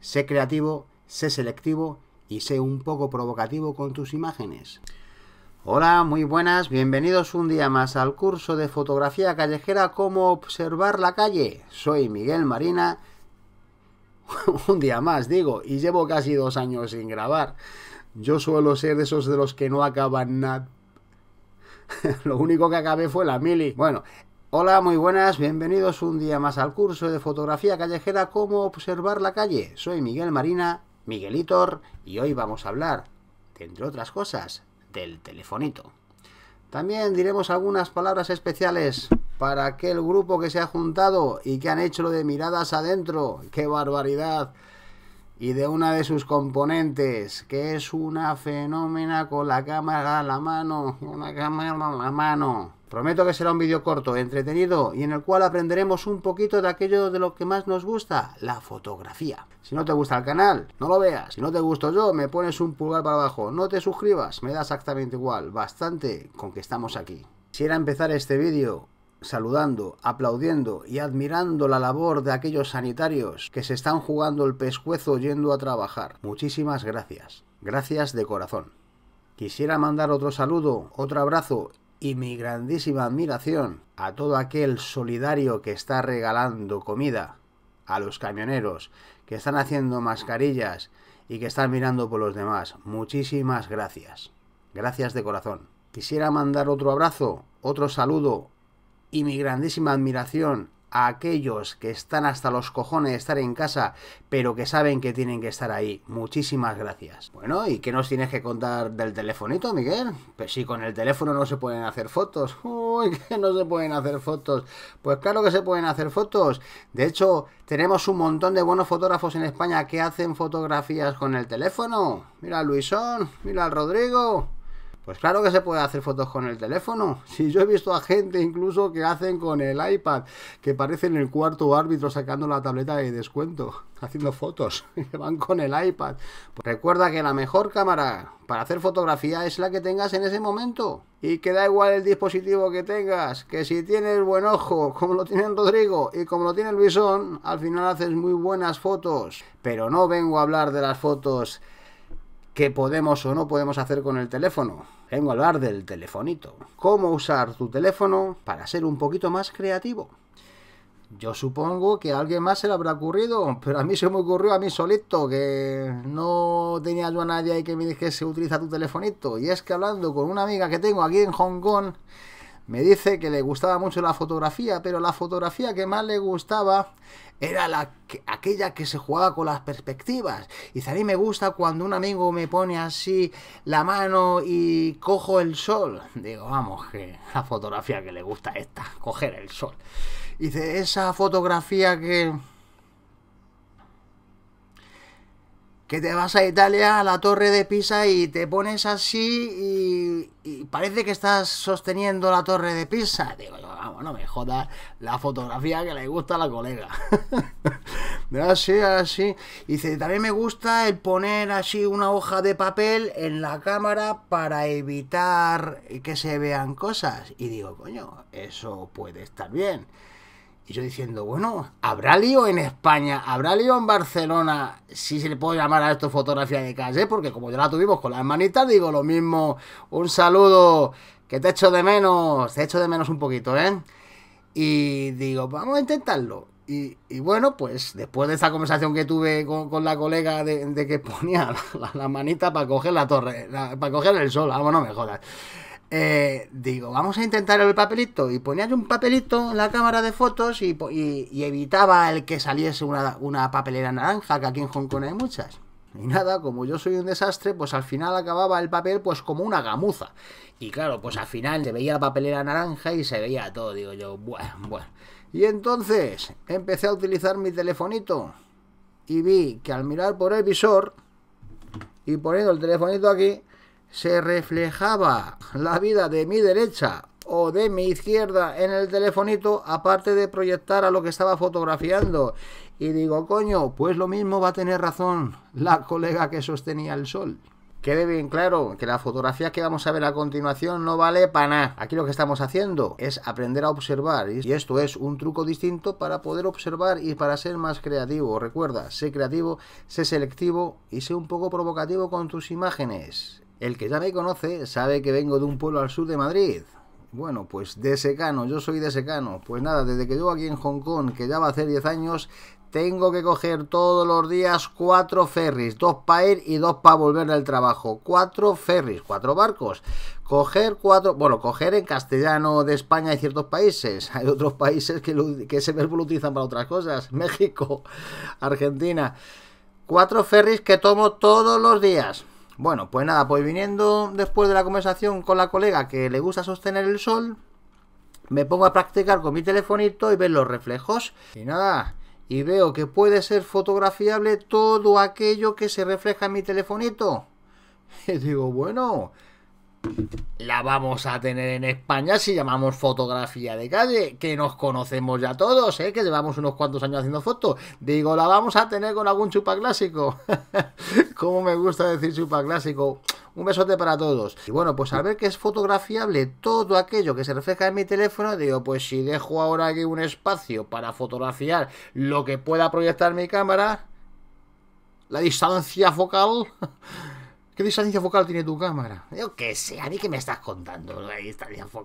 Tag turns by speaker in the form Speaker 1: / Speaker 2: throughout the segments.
Speaker 1: Sé creativo, sé selectivo y sé un poco provocativo con tus imágenes. Hola, muy buenas, bienvenidos un día más al curso de fotografía callejera Cómo observar la calle. Soy Miguel Marina. un día más, digo, y llevo casi dos años sin grabar. Yo suelo ser de esos de los que no acaban nada. Lo único que acabé fue la mili. Bueno, Hola, muy buenas, bienvenidos un día más al curso de fotografía callejera Cómo observar la calle. Soy Miguel Marina, Miguelitor, y hoy vamos a hablar, entre otras cosas, del telefonito. También diremos algunas palabras especiales para aquel grupo que se ha juntado y que han hecho lo de miradas adentro. ¡Qué barbaridad! Y de una de sus componentes, que es una fenómena con la cámara a la mano, una cámara a la mano Prometo que será un vídeo corto, entretenido y en el cual aprenderemos un poquito de aquello de lo que más nos gusta, la fotografía. Si no te gusta el canal, no lo veas. Si no te gusto yo, me pones un pulgar para abajo. No te suscribas, me da exactamente igual. Bastante con que estamos aquí. Quisiera empezar este vídeo saludando, aplaudiendo y admirando la labor de aquellos sanitarios que se están jugando el pescuezo yendo a trabajar. Muchísimas gracias. Gracias de corazón. Quisiera mandar otro saludo, otro abrazo y mi grandísima admiración a todo aquel solidario que está regalando comida, a los camioneros que están haciendo mascarillas y que están mirando por los demás. Muchísimas gracias. Gracias de corazón. Quisiera mandar otro abrazo, otro saludo y mi grandísima admiración a aquellos que están hasta los cojones de estar en casa, pero que saben que tienen que estar ahí. Muchísimas gracias. Bueno, ¿y qué nos tienes que contar del telefonito, Miguel? Pues si con el teléfono no se pueden hacer fotos. Uy, que no se pueden hacer fotos. Pues claro que se pueden hacer fotos. De hecho, tenemos un montón de buenos fotógrafos en España que hacen fotografías con el teléfono. Mira a Luisón, mira al Rodrigo. Pues claro que se puede hacer fotos con el teléfono. Si yo he visto a gente incluso que hacen con el iPad, que parecen el cuarto árbitro sacando la tableta de descuento, haciendo fotos, que van con el iPad. Pues recuerda que la mejor cámara para hacer fotografía es la que tengas en ese momento. Y que da igual el dispositivo que tengas, que si tienes buen ojo, como lo tiene Rodrigo y como lo tiene el Luisón, al final haces muy buenas fotos. Pero no vengo a hablar de las fotos ¿Qué podemos o no podemos hacer con el teléfono. Vengo a hablar del telefonito. Cómo usar tu teléfono para ser un poquito más creativo. Yo supongo que a alguien más se le habrá ocurrido, pero a mí se me ocurrió a mí solito, que no tenía yo a nadie ahí que me dijese utiliza tu telefonito. Y es que hablando con una amiga que tengo aquí en Hong Kong, me dice que le gustaba mucho la fotografía, pero la fotografía que más le gustaba era la aquella que se jugaba con las perspectivas. Y a mí me gusta cuando un amigo me pone así la mano y cojo el sol. Digo, vamos, que la fotografía que le gusta esta, coger el sol. dice, esa fotografía que que te vas a Italia, a la torre de Pisa y te pones así y, parece que estás sosteniendo la torre de Pisa. Digo, no me jodas la fotografía que le gusta a la colega. así, así. Y dice, también me gusta el poner así una hoja de papel en la cámara para evitar que se vean cosas. Y digo, coño, eso puede estar bien. Y yo diciendo, bueno, ¿habrá lío en España? ¿Habrá lío en Barcelona? Si se le puede llamar a esto fotografía de calle, porque como ya la tuvimos con las manitas, digo lo mismo. Un saludo, que te echo de menos, te echo de menos un poquito, ¿eh? Y digo, vamos a intentarlo. Y, bueno, pues después de esa conversación que tuve con, la colega de, que ponía la, manita para coger la torre, para coger el sol, vamos, ah, no me jodas. Eh, digo, vamos a intentar el papelito. Y yo un papelito en la cámara de fotos y, evitaba el que saliese una, papelera naranja, que aquí en Hong Kong hay muchas. Y nada, como yo soy un desastre, pues al final acababa el papel pues como una gamuza. Y claro, pues al final se veía la papelera naranja y se veía todo. Digo yo, bueno, bueno. Y entonces empecé a utilizar mi telefonito y vi que al mirar por el visor y poniendo el telefonito aquí, se reflejaba la vida de mi derecha o de mi izquierda en el telefonito, aparte de proyectar a lo que estaba fotografiando. Y digo, coño, pues lo mismo va a tener razón la colega que sostenía el sol. Quede bien claro que la fotografía que vamos a ver a continuación no vale para nada. Aquí lo que estamos haciendo es aprender a observar y esto es un truco distinto para poder observar y para ser más creativo. Recuerda, sé creativo, sé selectivo y sé un poco provocativo con tus imágenes. El que ya me conoce sabe que vengo de un pueblo al sur de Madrid. Bueno, pues de secano, yo soy de secano. Pues nada, desde que yo aquí en Hong Kong, que ya va a hacer 10 años, tengo que coger todos los días cuatro ferries, dos para ir y dos para volver al trabajo. Cuatro ferries, cuatro barcos. Coger cuatro, bueno, coger en castellano de España hay ciertos países. Hay otros países que, se que utilizan para otras cosas. México, Argentina. Cuatro ferries que tomo todos los días. Bueno, pues nada, pues viniendo después de la conversación con la colega que le gusta sostener el sol, me pongo a practicar con mi telefonito y ver los reflejos. Y nada, y veo que puede ser fotografiable todo aquello que se refleja en mi telefonito. Y digo, bueno, la vamos a tener en España si llamamos fotografía de calle, que nos conocemos ya todos, ¿eh? que llevamos unos cuantos años haciendo fotos. Digo, la vamos a tener con algún chupa clásico. Como me gusta decir chupa clásico. Un besote para todos. Y bueno, pues al ver que es fotografiable todo aquello que se refleja en mi teléfono, digo, pues si dejo ahora aquí un espacio para fotografiar lo que pueda proyectar mi cámara, la distancia focal ¿Qué distancia focal tiene tu cámara? Yo qué sé, a mí qué me estás contando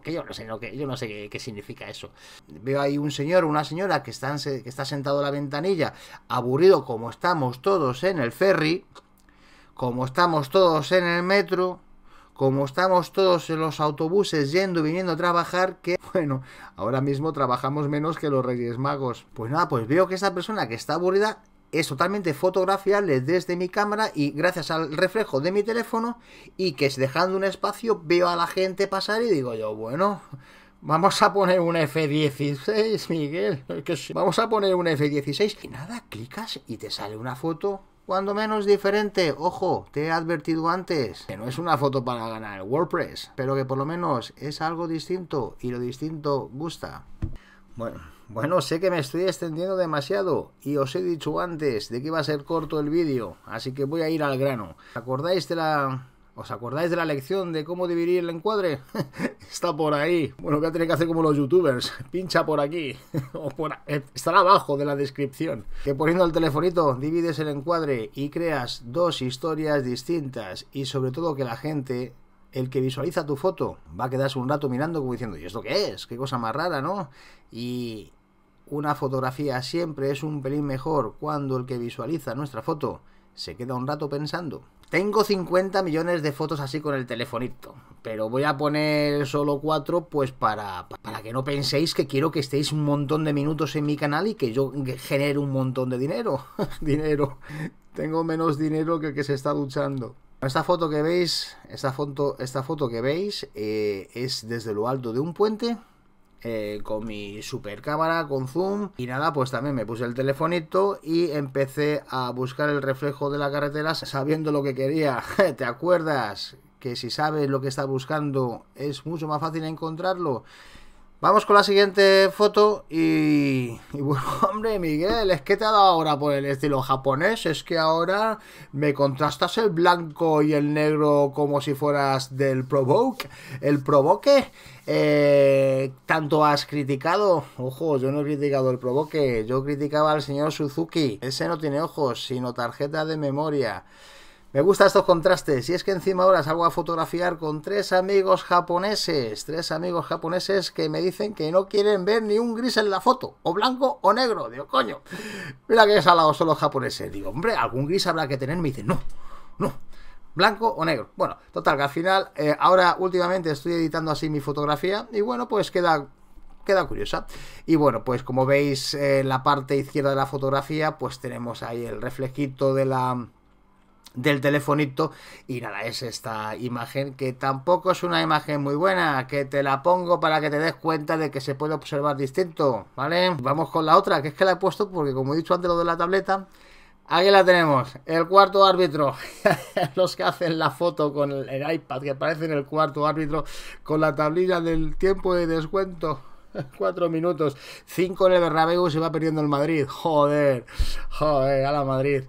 Speaker 1: yo no sé, lo que, yo no sé qué, significa eso. Veo ahí un señor una señora que, que está sentado a la ventanilla, aburrido como estamos todos en el ferry, como estamos todos en el metro, como estamos todos en los autobuses yendo y viniendo a trabajar, que bueno, ahora mismo trabajamos menos que los Reyes Magos. Pues nada, pues veo que esa persona que está aburrida es totalmente fotografiable desde mi cámara y gracias al reflejo de mi teléfono y que es dejando un espacio veo a la gente pasar y digo yo, bueno, vamos a poner un F16, Miguel, vamos a poner un F16 y nada, clicas y te sale una foto cuando menos diferente. Ojo, te he advertido antes que no es una foto para ganar WordPress, pero que por lo menos es algo distinto y lo distinto gusta. Bueno. Bueno, sé que me estoy extendiendo demasiado y os he dicho antes de que iba a ser corto el vídeo, así que voy a ir al grano. ¿Acordáis de la ¿Os acordáis de la lección de cómo dividir el encuadre? Está por ahí. Bueno, voy a tener que hacer como los youtubers. Pincha por aquí. o por... Eh, estará abajo de la descripción. Que poniendo el telefonito divides el encuadre y creas dos historias distintas. Y sobre todo que la gente el que visualiza tu foto va a quedarse un rato mirando como diciendo, ¿y esto qué es? ¿Qué cosa más rara, no? Y una fotografía siempre es un pelín mejor cuando el que visualiza nuestra foto se queda un rato pensando. Tengo 50 millones de fotos así con el telefonito, pero voy a poner solo 4 pues para, para que no penséis que quiero que estéis un montón de minutos en mi canal y que yo genere un montón de dinero. dinero. Tengo menos dinero que el que se está duchando. Esta foto que veis, esta foto, esta foto que veis eh, es desde lo alto de un puente eh, con mi super cámara, con zoom y nada, pues también me puse el telefonito y empecé a buscar el reflejo de la carretera sabiendo lo que quería. ¿Te acuerdas? Que si sabes lo que estás buscando es mucho más fácil encontrarlo. Vamos con la siguiente foto y, bueno, hombre, Miguel, es que te ha dado ahora por el estilo japonés, es que ahora me contrastas el blanco y el negro como si fueras del provoke, el provoque, eh, tanto has criticado, ojo, yo no he criticado el provoque, yo criticaba al señor Suzuki, ese no tiene ojos, sino tarjeta de memoria. Me gustan estos contrastes. Y es que encima ahora salgo a fotografiar con tres amigos japoneses. Tres amigos japoneses que me dicen que no quieren ver ni un gris en la foto. O blanco o negro. Digo, coño. Mira que salados lado solo japoneses. Digo, hombre, algún gris habrá que tener. Me dicen, no, no blanco o negro. Bueno, total, que al final, eh, ahora últimamente estoy editando así mi fotografía y bueno, pues queda queda curiosa. Y bueno, pues como veis eh, en la parte izquierda de la fotografía, pues tenemos ahí el reflejito de la del telefonito y nada, es esta imagen que tampoco es una imagen muy buena, que te la pongo para que te des cuenta de que se puede observar distinto, ¿vale? Vamos con la otra, que es que la he puesto porque como he dicho antes lo de la tableta, Aquí la tenemos, el cuarto árbitro. Los que hacen la foto con el, iPad, que en el cuarto árbitro, con la tablilla del tiempo de descuento. Cuatro minutos, cinco en el se va perdiendo el Madrid. Joder, joder, a la Madrid.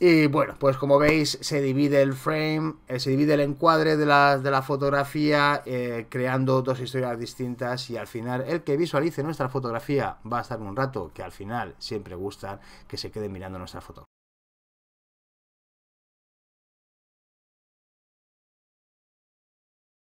Speaker 1: Y bueno, pues como veis se divide el frame, eh, se divide el encuadre de la, de la fotografía eh, creando dos historias distintas y al final el que visualice nuestra fotografía va a estar un rato que al final siempre gusta que se quede mirando nuestra foto.